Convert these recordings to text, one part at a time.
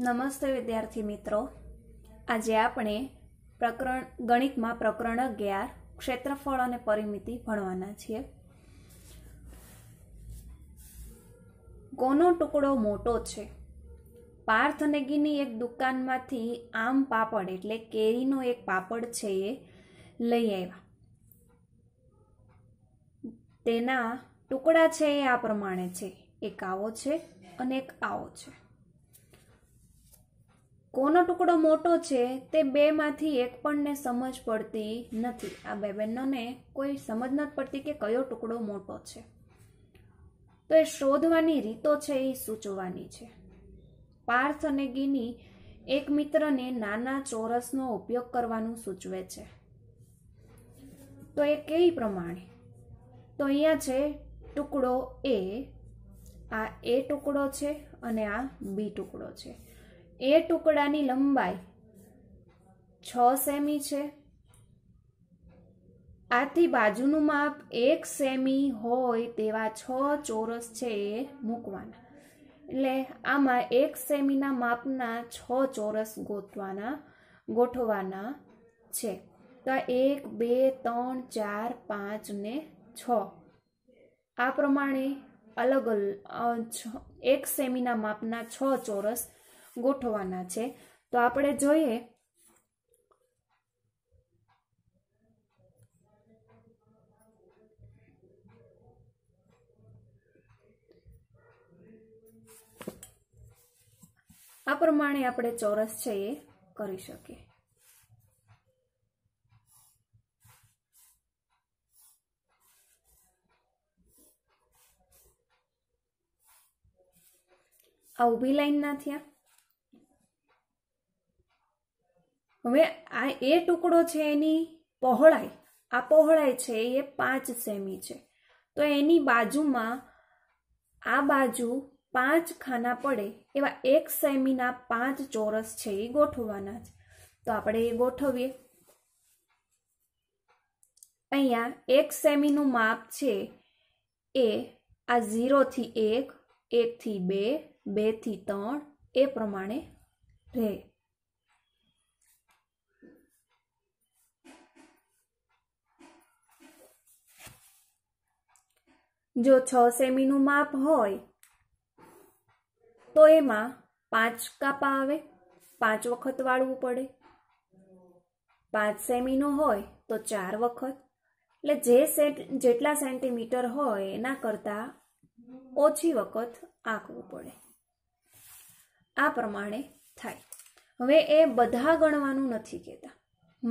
નમસ્તે વિદ્યાર્થી મિત્રો આજે આપણે પ્રકરણ ગણિતમાં પ્રકરણ અગિયાર ક્ષેત્રફળ અને પરિમિતિ ભણવાના છીએ કોનો ટુકડો મોટો છે પાર્થ નેગીની એક દુકાનમાંથી આમ પાપડ એટલે કેરીનો એક પાપડ છે એ લઈ આવ્યા તેના ટુકડા છે એ આ પ્રમાણે છે એક આવો છે અને એક આવો છે કોનો ટુકડો મોટો છે તે બેમાંથી એક પણને સમજ પડતી નથી આ બે બહેનોને કોઈ સમજ નથી પડતી કે કયો ટુકડો મોટો છે તો એ શોધવાની રીતો છે એ સૂચવવાની છે પાર્થ અને ગિની એક મિત્રને નાના ચોરસનો ઉપયોગ કરવાનું સૂચવે છે તો એ કેવી પ્રમાણે તો અહીંયા છે ટુકડો એ આ એ ટુકડો છે અને આ બી ટુકડો છે એ ટુકડાની લંબાઈ છ સેમી છે આથી બાજુનું માપ એક સેમી હોય તેવા છ ચોરસ છે એ મૂકવાના એટલે આમાં એક સેમીના માપના છ ચોરસ ગોતવાના ગોઠવાના છે તો એક બે ત્રણ ચાર પાંચ ને છ આ પ્રમાણે અલગ એક સેમીના માપના છ ચોરસ ગોઠવવાના છે તો આપણે જોઈએ આ પ્રમાણે આપણે ચોરસ છે એ કરી શકીએ આ લાઈન લાઈનના થયા હવે આ એ ટુકડો છે એની પહોળાઈ આ પહોળાઈ છે એ પાંચ સેમી છે તો એની બાજુમાં આ બાજુ પાંચ ખાના પડે એવા એક સેમીના પાંચ ચોરસ છે એ ગોઠવવાના છે તો આપણે એ ગોઠવીએ અહીંયા એક સેમીનું માપ છે એ આ ઝીરોથી એક એકથી બે બેથી ત્રણ એ પ્રમાણે રહે જો છ સેમીનું માપ હોય તો એમાં પાંચ કાપા આવે પાંચ વખત વાળવું પડે પાંચ સેમીનો હોય તો ચાર વખત એટલે જે સેટ જેટલા સેન્ટીમીટર હોય એના કરતાં ઓછી વખત આંકવું પડે આ પ્રમાણે થાય હવે એ બધા ગણવાનું નથી કહેતા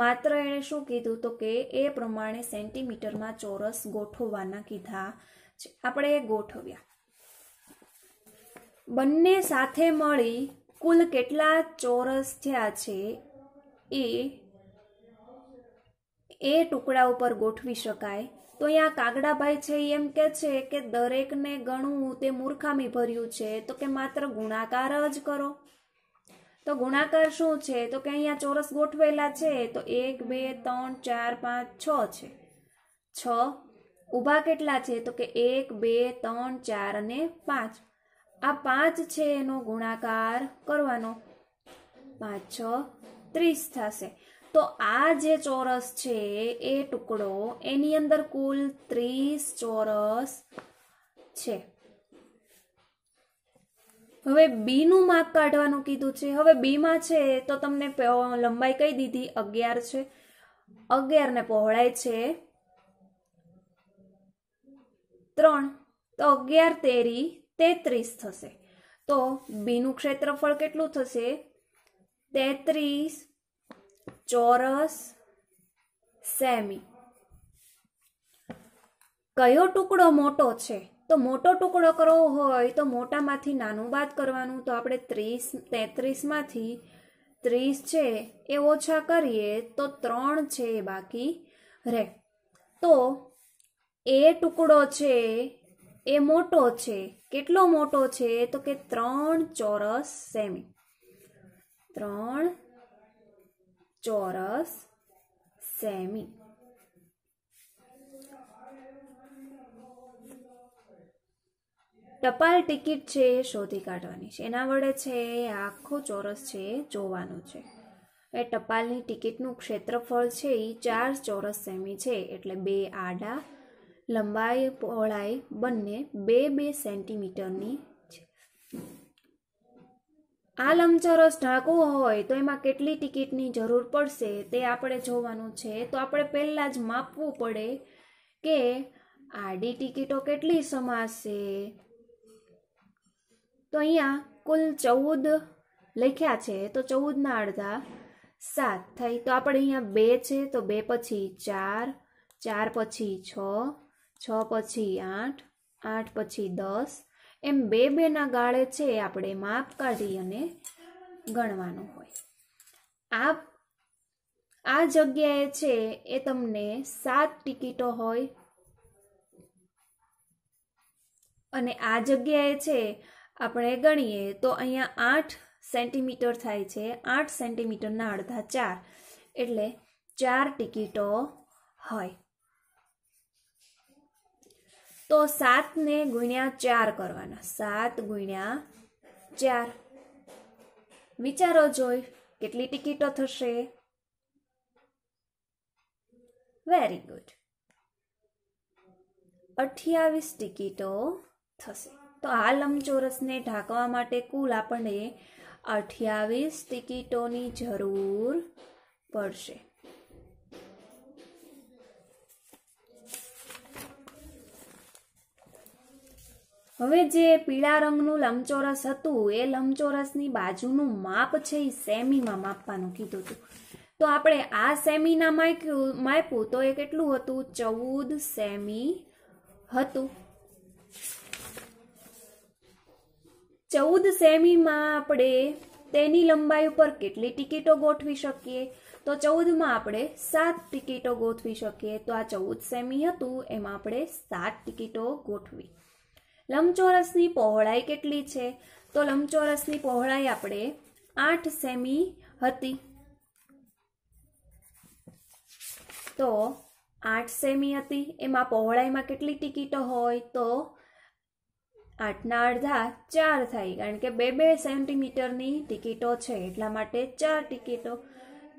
માત્ર એણે શું કીધું તો કે એ પ્રમાણે સેન્ટીમીટરમાં ચોરસ ગોઠવવાના કીધા આપણે એ ગોઠવ્યા બંને સાથે મળી કુલ કેટલા ચોરસ થયા છે એ એ ટુકડા ઉપર ગોઠવી શકાય તો અહીંયા કાગડાભાઈ છે એમ કે છે કે દરેકને ગણવું તે મૂર્ખામી ભર્યું છે તો કે માત્ર ગુણાકાર જ કરો તો ગુણાકાર શું છે તો કે અહીંયા ચોરસ ગોઠવેલા છે તો એક બે ત્રણ ચાર પાંચ છ છે છ ઊભા કેટલા છે તો કે એક બે ત્રણ ચાર અને પાંચ આ પાંચ છે એનો ગુણાકાર કરવાનો પાંચ છ ત્રીસ થશે તો આ જે ચોરસ છે એ ટુકડો એની અંદર કુલ ત્રીસ ચોરસ છે હવે બી નું માપ કાઢવાનું કીધું છે હવે બીમાં છે તો તમને લંબાઈ કહી દીધી અગિયાર છે અગિયાર ને પહોળાઈ છે ત્રણ તો અગિયાર તેરી તેત્રીસ થશે તો બીનું ક્ષેત્રફળ કેટલું થશે તેત્રીસ ચોરસ સેમી કયો ટુકડો મોટો છે તો મોટો ટુકડો કરવો હોય તો મોટામાંથી નાનું બાદ કરવાનું તો આપણે ત્રીસ તેત્રીસમાંથી ત્રીસ છે એ ઓછા કરીએ તો ત્રણ છે એ બાકી રહે તો એ ટુકડો છે એ મોટો છે કેટલો મોટો છે તો કે ત્રણ ચોરસ સેમી ત્રણ ચોરસ સેમી ટપાલ ટિકિટ છે શોધી કાઢવાની છે એના વડે છે આખો ચોરસ છે જોવાનું છે એ ટપાલની ટિકિટનું ક્ષેત્રફળ છે એ ચાર ચોરસ સેમી છે એટલે બે આડા લંબાઈ પહોળાઈ બંને બે બે સેન્ટીમીટરની છે આ લંબચોરસ ઢાંકો હોય તો એમાં કેટલી ટિકિટની જરૂર પડશે તે આપણે જોવાનું છે તો આપણે પહેલાં જ માપવું પડે કે આડી ટિકિટો કેટલી સમાશે તો અહીંયા કુલ ચૌદ લખ્યા છે તો ચૌદના અડધા સાત થઈ તો આપણે અહીંયા બે છે તો બે પછી ચાર ચાર પછી છ છ પછી આઠ આઠ પછી દસ એમ બે બેના ગાળે છે આપણે માપ કાઢી અને ગણવાનું હોય આ આ જગ્યાએ છે એ તમને સાત ટિકિટો હોય અને આ જગ્યાએ છે આપણે ગણીએ તો અહીંયા આઠ સેન્ટીમીટર થાય છે આઠ સેન્ટીમીટરના અડધા ચાર એટલે ચાર ટિકિટો હોય તો સાતને ગુણ્યા ચાર કરવાના સાત ગુણ્યા ચાર વિચારો જોઈ કેટલી ટિકિટો થશે વેરી ગુડ અઠ્યાવીસ ટિકિટો થશે તો આ લંબચોરસને ઢાંકવા માટે કુલ આપણને અઠ્યાવીસ ટિકિટોની જરૂર પડશે હવે જે પીળા રંગનું લંબચોરસ હતું એ લંબચોરસની બાજુનું માપ છે એ સેમીમાં માપવાનું કીધું હતું તો આપણે આ સેમીના માપ્યું માપ્યું તો એ કેટલું હતું ચૌદ સેમી હતું ચૌદ સેમીમાં આપણે તેની લંબાઈ ઉપર કેટલી ટિકિટો ગોઠવી શકીએ તો ચૌદમાં આપણે સાત ટિકિટો ગોઠવી શકીએ તો આ ચૌદ સેમી હતું એમાં આપણે સાત ટિકિટો ગોઠવી લંબચોરસની પહોળાઈ કેટલી છે તો લંબચોરસની પહોળાઈ આપણે આઠ સેમી હતી તો આઠ સેમી હતી એમાં પહોળાઈમાં કેટલી ટિકિટો હોય તો આઠના અડધા ચાર થાય કારણ કે બે બે સેન્ટીમીટરની ટિકિટો છે એટલા માટે ચાર ટિકિટો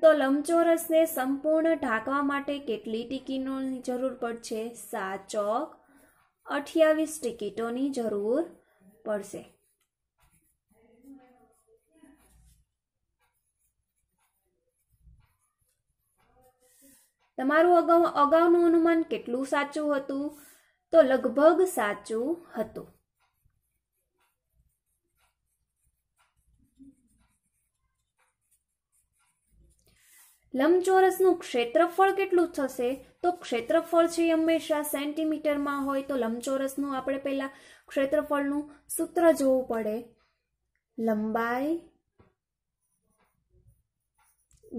તો લંબચોરસને સંપૂર્ણ ઢાંકવા માટે કેટલી ટિકિટોની જરૂર પડશે સાત ચોક અઠ્યાવીસ ટિકિટોની જરૂર પડશે તમારું અગાઉ અગાઉનું અનુમાન કેટલું સાચું હતું તો લગભગ સાચું હતું લંબચોરસનું ક્ષેત્રફળ કેટલું થશે તો ક્ષેત્રફળ છે હંમેશા સેન્ટીમીટરમાં હોય તો લંબચોરસનું આપણે પહેલાં ક્ષેત્રફળનું સૂત્ર જોવું પડે લંબાઈ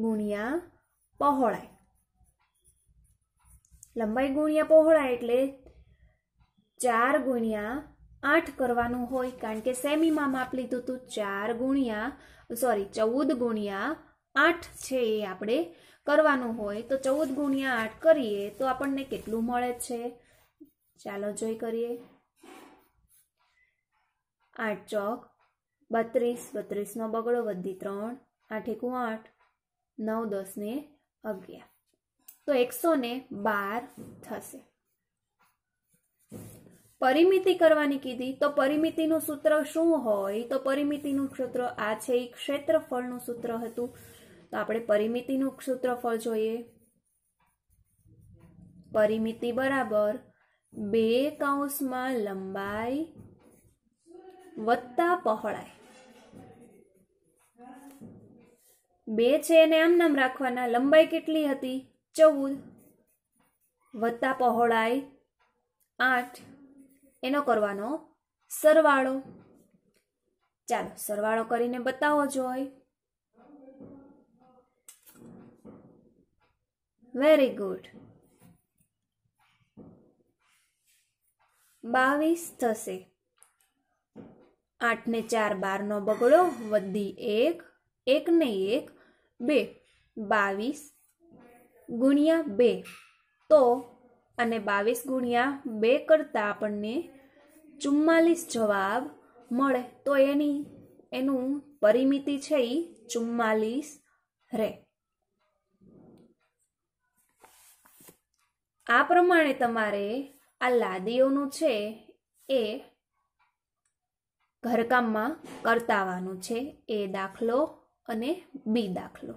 ગુણ્યા પહોળાઈ લંબાઈ ગુણ્યા પહોળાઈ એટલે ચાર ગુણ્યા આઠ કરવાનું હોય કારણ કે સેમીમાં માપ લીધું હતું ચાર ગુણ્યા સોરી ચૌદ ગુણ્યા આઠ છે એ આપણે કરવાનું હોય તો ચૌદ ગુણ્યા આઠ કરીએ તો આપણને કેટલું મળે છે ચાલો જોઈ કરીએ આઠ ચોક બત્રીસ બત્રીસનો બગડો વધી ત્રણ આઠ એકું આઠ નવ દસ ને અગિયાર તો એકસો ને બાર થશે પરિમિતિ કરવાની કીધી તો પરિમિતિનું સૂત્ર શું હોય તો પરિમિતિનું સૂત્ર આ છે એ ક્ષેત્રફળનું સૂત્ર હતું તો આપણે પરિમિતિનું ક્ષેત્રફળ જોઈએ પરિમિતિ બરાબર બે કૌંસમાં લંબાઈ વત્તા પહોળાઈ બે છે એને આમ નામ રાખવાના લંબાઈ કેટલી હતી ચૌદ વત્તા પહોળાઈ આઠ એનો કરવાનો સરવાળો ચાલો સરવાળો કરીને બતાવો જોઈએ વેરી ગુડ બાવીસ થશે આઠને ચાર બારનો બગડો વધી એક એક ને એક બે બાવીસ ગુણ્યા બે તો અને બાવીસ ગુણ્યા બે કરતાં આપણને ચુમ્માલીસ જવાબ મળે તો એની એનું પરિમિતિ છે એ ચુમ્માલીસ રહે આ પ્રમાણે તમારે આ લાદીઓનું છે એ ઘરકામમાં કરતાવાનું છે એ દાખલો અને બી દાખલો